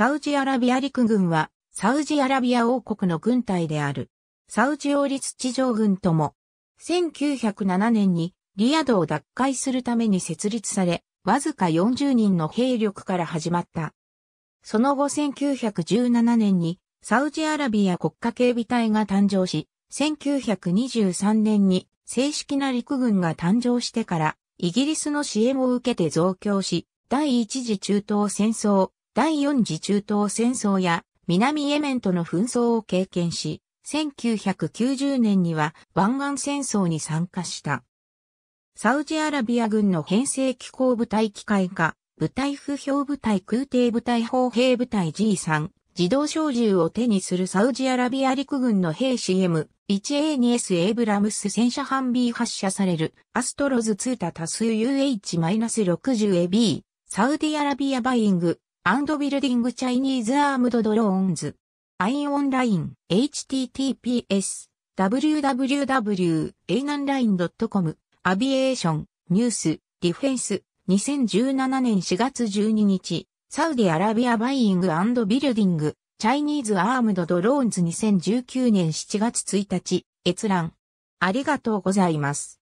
サウジアラビア陸軍は、サウジアラビア王国の軍隊である。サウジ王立地上軍とも、1907年にリヤドを奪回するために設立され、わずか40人の兵力から始まった。その後1917年にサウジアラビア国家警備隊が誕生し、1923年に正式な陸軍が誕生してから、イギリスの支援を受けて増強し、第一次中東戦争、第4次中東戦争や南イエメンとの紛争を経験し、1990年には湾岸戦争に参加した。サウジアラビア軍の編成機構部隊機械化、部隊不評部隊空挺部隊砲兵部隊 G3、自動小銃を手にするサウジアラビア陸軍の兵士 M1A2S エイブラムス戦車ハン B 発射されるアストロズ2タ数 UH-60AB サウディアラビアバイングアンドビルディングチャイニーズアームドドローンズ。アイオンライン、https、www.ainonline.com、アビエーション、ニュース、ディフェンス、2017年4月12日、サウディアラビアバイイングビルディング、チャイニーズアームドドローンズ2019年7月1日、閲覧。ありがとうございます。